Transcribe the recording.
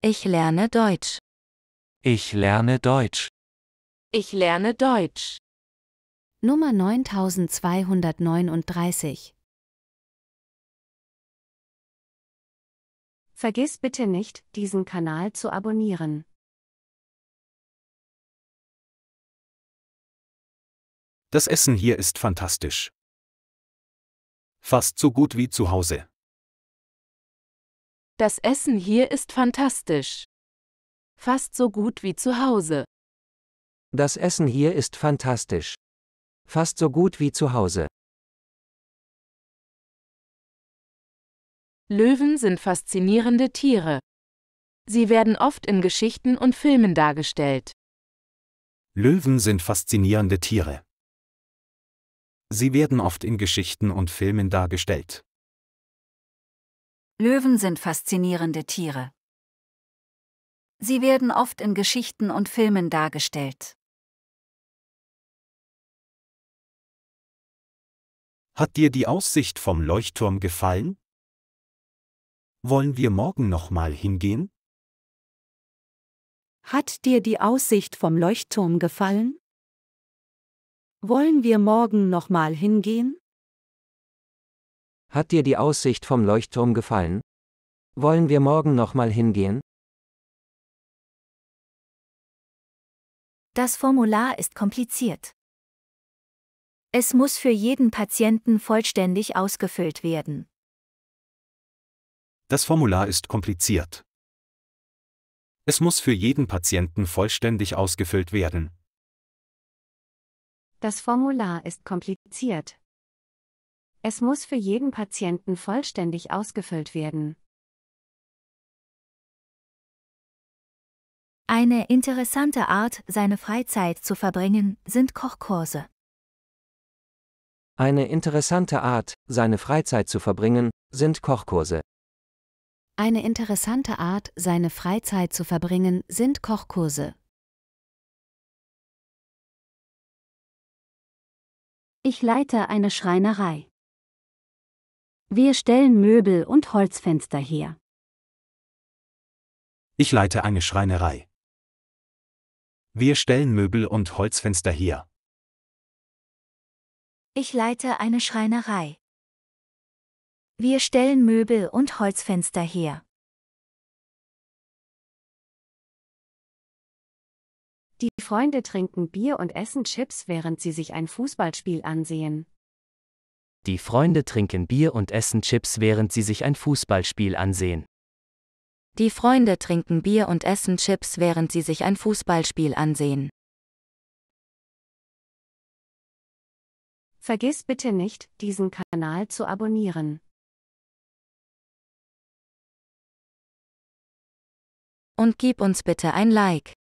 Ich lerne Deutsch. Ich lerne Deutsch. Ich lerne Deutsch. Nummer 9239. Vergiss bitte nicht, diesen Kanal zu abonnieren. Das Essen hier ist fantastisch. Fast so gut wie zu Hause. Das Essen hier ist fantastisch. Fast so gut wie zu Hause. Das Essen hier ist fantastisch. Fast so gut wie zu Hause. Löwen sind faszinierende Tiere. Sie werden oft in Geschichten und Filmen dargestellt. Löwen sind faszinierende Tiere. Sie werden oft in Geschichten und Filmen dargestellt. Löwen sind faszinierende Tiere. Sie werden oft in Geschichten und Filmen dargestellt. Hat dir die Aussicht vom Leuchtturm gefallen? Wollen wir morgen nochmal hingehen? Hat dir die Aussicht vom Leuchtturm gefallen? Wollen wir morgen nochmal hingehen? Hat dir die Aussicht vom Leuchtturm gefallen? Wollen wir morgen nochmal hingehen? Das Formular ist kompliziert. Es muss für jeden Patienten vollständig ausgefüllt werden. Das Formular ist kompliziert. Es muss für jeden Patienten vollständig ausgefüllt werden. Das Formular ist kompliziert. Es muss für jeden Patienten vollständig ausgefüllt werden. Eine interessante Art, seine Freizeit zu verbringen, sind Kochkurse. Eine interessante Art, seine Freizeit zu verbringen, sind Kochkurse. Eine interessante Art, seine Freizeit zu verbringen, sind Kochkurse. Ich leite eine Schreinerei. Wir stellen Möbel und Holzfenster her. Ich leite eine Schreinerei. Wir stellen Möbel und Holzfenster her. Ich leite eine Schreinerei. Wir stellen Möbel und Holzfenster her. Die Freunde trinken Bier und essen Chips, während sie sich ein Fußballspiel ansehen. Die Freunde trinken Bier und essen Chips, während sie sich ein Fußballspiel ansehen. Die Freunde trinken Bier und essen Chips, während sie sich ein Fußballspiel ansehen. Vergiss bitte nicht, diesen Kanal zu abonnieren. Und gib uns bitte ein Like.